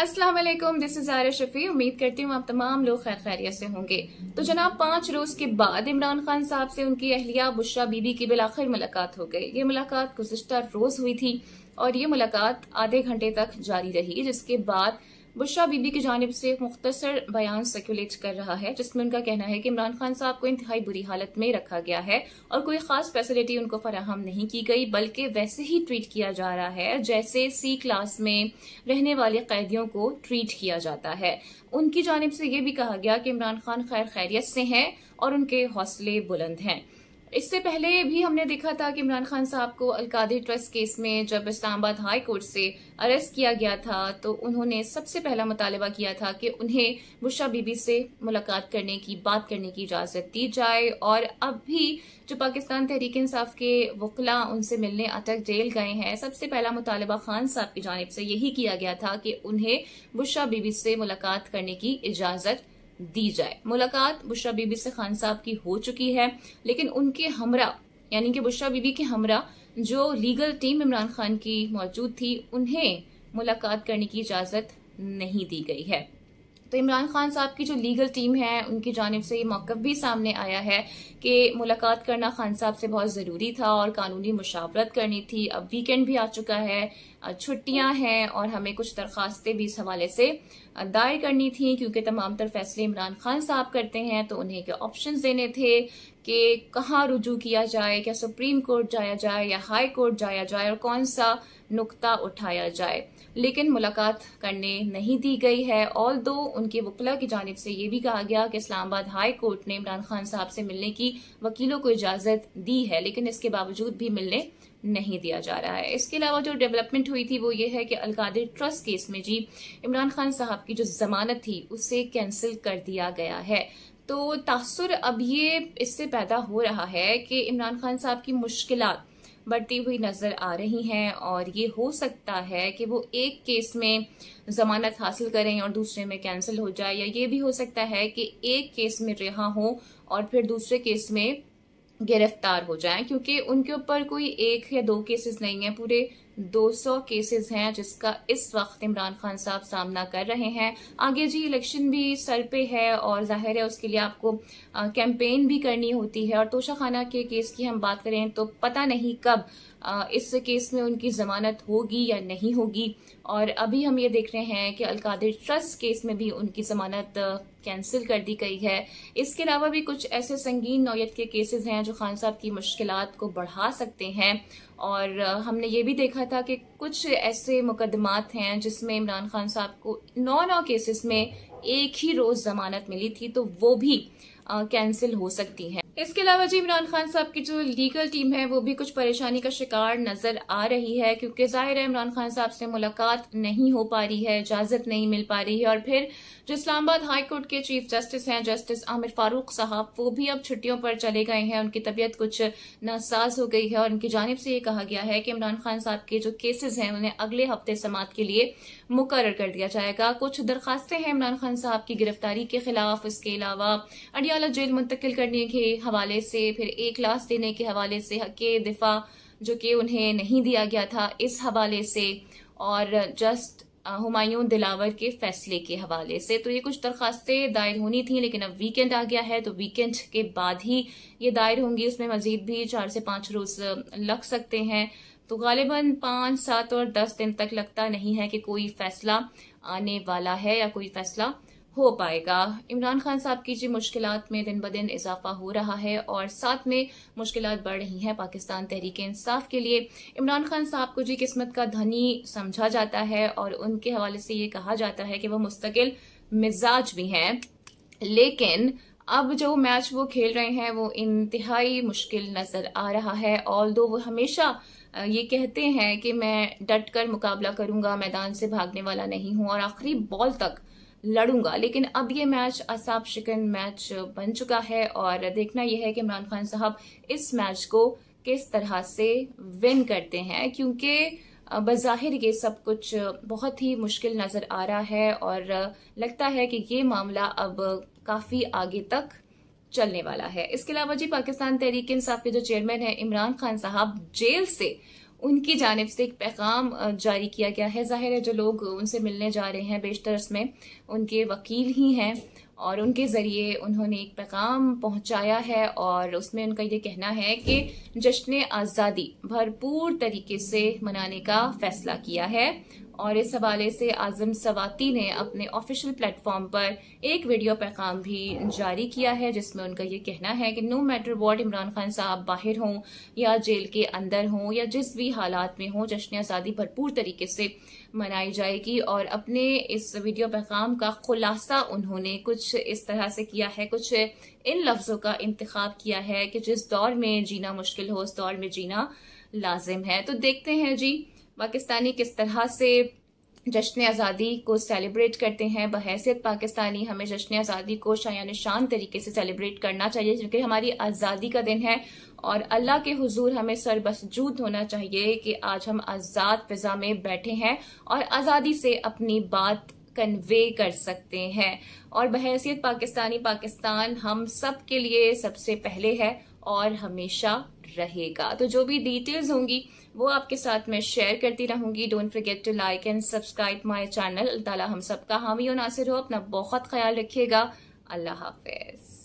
अस्सलाम वालेकुम this is आर्य शफी उम्मीद करती हूँ आप तमाम लोग खैर खैरियत से होंगे तो जनाब पांच रोज के बाद इमरान खान साहब से उनकी अहलिया बुशरा बीबी की बिलाखिर मुलाकात हो गई ये मुलाकात गुजशतर रोज हुई थी और ये मुलाकात आधे घंटे तक जारी रही जिसके बाद बुशरा बीबी की जानब से एक मुख्तसर बयान सर्कुलेट कर रहा है जिसमें उनका कहना है कि इमरान खान साहब को इंतहाई बुरी हालत में रखा गया है और कोई खास फैसिलिटी उनको फराहम नहीं की गई बल्कि वैसे ही ट्रीट किया जा रहा है जैसे सी क्लास में रहने वाले कैदियों को ट्रीट किया जाता है उनकी जानब से यह भी कहा गया कि इमरान खान खैर खैरियत से हैं और उनके हौसले बुलंद हैं इससे पहले भी हमने देखा था कि इमरान खान साहब को अलकादिर ट्रस्ट केस में जब इस्लामाबाद हाई कोर्ट से अरेस्ट किया गया था तो उन्होंने सबसे पहला मुतालबा किया था कि उन्हें बुशा बीबी से मुलाकात करने की बात करने की इजाज़त दी जाए और अब भी जो पाकिस्तान तहरीक इंसाफ के वकला उनसे मिलने अटक जेल गए हैं सबसे पहला मुतालबा खान साहब की जानब से यही किया गया था कि उन्हें बुशा बीबी से मुलाकात करने की इजाज़त दी जाए मुलाकात बुशरा बीबी से खान साहब की हो चुकी है लेकिन उनके हमरा यानी कि बुशरा बीबी के हमरा जो लीगल टीम इमरान खान की मौजूद थी उन्हें मुलाकात करने की इजाजत नहीं दी गई है तो इमरान खान साहब की जो लीगल टीम है उनकी जानब से ये मौका भी सामने आया है कि मुलाकात करना खान साहब से बहुत ज़रूरी था और कानूनी मुशावरत करनी थी अब वीकेंड भी आ चुका है छुट्टियां हैं और हमें कुछ दरखास्तें भी इस हवाले से दायर करनी थी क्योंकि तमाम तर फैसले इमरान खान साहब करते हैं तो उन्हें क्या ऑप्शन देने थे कि कहाँ रुजू किया जाए क्या सुप्रीम कोर्ट जाया जाए या हाई कोर्ट जाया जाए और कौन सा नुक्ता उठाया जाए लेकिन मुलाकात करने नहीं दी गई है ऑल दो उनके वकला की जानब से यह भी कहा गया कि इस्लामाबाद हाई कोर्ट ने इमरान खान साहब से मिलने की वकीलों को इजाजत दी है लेकिन इसके बावजूद भी मिलने नहीं दिया जा रहा है इसके अलावा जो डेवलपमेंट हुई थी वो ये है कि अलकादिर ट्रस्ट केस में जी इमरान खान साहब की जो जमानत थी उसे कैंसिल कर दिया गया है तो तासर अब ये इससे पैदा हो रहा है कि इमरान खान साहब की मुश्किल बढ़ती हुई नज़र आ रही हैं और ये हो सकता है कि वो एक केस में ज़मानत हासिल करें और दूसरे में कैंसिल हो जाए या ये भी हो सकता है कि एक केस में रिहा हो और फिर दूसरे केस में गिरफ्तार हो जाए क्योंकि उनके ऊपर कोई एक या दो केसेस नहीं है पूरे 200 केसेस हैं जिसका इस वक्त इमरान खान साहब सामना कर रहे हैं आगे जी इलेक्शन भी सर पे है और जाहिर है उसके लिए आपको कैंपेन भी करनी होती है और तोशाखाना के केस की हम बात करें तो पता नहीं कब इस केस में उनकी ज़मानत होगी या नहीं होगी और अभी हम ये देख रहे हैं कि अलकादिर ट्रस्ट केस में भी उनकी ज़मानत कैंसिल कर दी गई है इसके अलावा भी कुछ ऐसे संगीन नौयत के केसेस हैं जो खान साहब की मुश्किल को बढ़ा सकते हैं और हमने ये भी देखा था कि कुछ ऐसे मुकदमात हैं जिसमें इमरान खान साहब को नौ नौ केसेस में एक ही रोज़ जमानत मिली थी तो वो भी कैंसिल हो सकती है इसके अलावा जी इमरान खान साहब की जो लीगल टीम है वो भी कुछ परेशानी का शिकार नजर आ रही है क्योंकि जाहिर है इमरान खान साहब से मुलाकात नहीं हो पा रही है इजाजत नहीं मिल पा रही है और फिर जो इस्लामाबाद हाईकोर्ट के चीफ जस्टिस हैं जस्टिस आमिर फारूक साहब वो भी अब छुट्टियों पर चले गए हैं उनकी तबीयत कुछ नासाज हो गई है और उनकी जानब से ये कहा गया है कि इमरान खान साहब के जो केसेज हैं उन्हें अगले हफ्ते समात के लिए मुकर कर दिया जाएगा कुछ दरखास्तें हैं इमरान खान साहब की गिरफ्तारी के खिलाफ इसके अलावा अडियाला अदालत जेल मुंतकिल करने के हवाले से फिर ए क्लास देने के हवाले से हक दिफा जो कि उन्हें नहीं दिया गया था इस हवाले से और जस्ट हमायूं दिलावर के फैसले के हवाले से तो ये कुछ दरखास्तें दायर होनी थी लेकिन अब वीकेंड आ गया है तो वीकेंड के बाद ही ये दायर होंगी उसमें मजीद भी चार से पांच रोज लग सकते हैं तो गालिबन पांच सात और दस दिन तक लगता नहीं है कि कोई फैसला आने वाला है या कोई फैसला हो पाएगा इमरान खान साहब की जी मुश्किल में दिन ब दिन इजाफा हो रहा है और साथ में मुश्किल बढ़ रही हैं पाकिस्तान तहरीक इंसाफ के लिए इमरान खान साहब को जी किस्मत का धनी समझा जाता है और उनके हवाले से ये कहा जाता है कि वह मुस्तकिल मिजाज भी हैं लेकिन अब जो मैच वो खेल रहे हैं वो इंतहाई मुश्किल नजर आ रहा है ऑल दो वो हमेशा ये कहते हैं कि मैं डट कर मुकाबला करूंगा मैदान से भागने वाला नहीं हूं और आखिरी बॉल तक लड़ूंगा लेकिन अब ये मैच असाब शिकन मैच बन चुका है और देखना यह है कि इमरान खान साहब इस मैच को किस तरह से विन करते हैं क्योंकि बज़ाहिर ये सब कुछ बहुत ही मुश्किल नज़र आ रहा है और लगता है कि ये मामला अब काफ़ी आगे तक चलने वाला है इसके अलावा जी पाकिस्तान तहरीक इंसाफ के जो चेयरमैन है इमरान खान साहब जेल से उनकी जानब से एक पैगाम जारी किया गया है जाहिर है जो लोग उनसे मिलने जा रहे हैं बेशतर उसमें उनके वकील ही हैं और उनके ज़रिए उन्होंने एक पैगाम पहुंचाया है और उसमें उनका ये कहना है कि जश्न आज़ादी भरपूर तरीके से मनाने का फैसला किया है और इस हवाले से आजम सवाती ने अपने ऑफिशियल प्लेटफॉर्म पर एक वीडियो पैगाम भी जारी किया है जिसमें उनका ये कहना है कि no matter what Imran Khan साहब बाहर हों या जेल के अंदर हों या जिस भी हालात में हों जश्न आज़ादी भरपूर तरीके से मनाई जाएगी और अपने इस वीडियो पैगाम का खुलासा उन्होंने कुछ इस तरह से किया है कुछ इन लफ्ज़ों का इंतखब किया है कि जिस दौर में जीना मुश्किल हो उस दौर में जीना लाजिम है तो देखते हैं जी पाकिस्तानी किस तरह से जश्न आज़ादी को सेलिब्रेट करते हैं बहसीत पाकिस्तानी हमें जश्न आज़ादी को शायान शान तरीके से सेलिब्रेट करना चाहिए क्योंकि हमारी आज़ादी का दिन है और अल्लाह के हुजूर हमें सरबसजूद होना चाहिए कि आज हम आज़ाद फिजा में बैठे हैं और आज़ादी से अपनी बात कन्वे कर सकते हैं और बहसीत पाकिस्तानी पाकिस्तान हम सब के लिए सबसे पहले है और हमेशा रहेगा तो जो भी डिटेल्स होंगी वो आपके साथ मैं शेयर करती रहूंगी don't forget to like and subscribe my channel Allah हम सबका हामी और नासिर हो अपना बहुत ख्याल रखिएगा अल्लाह हाफिज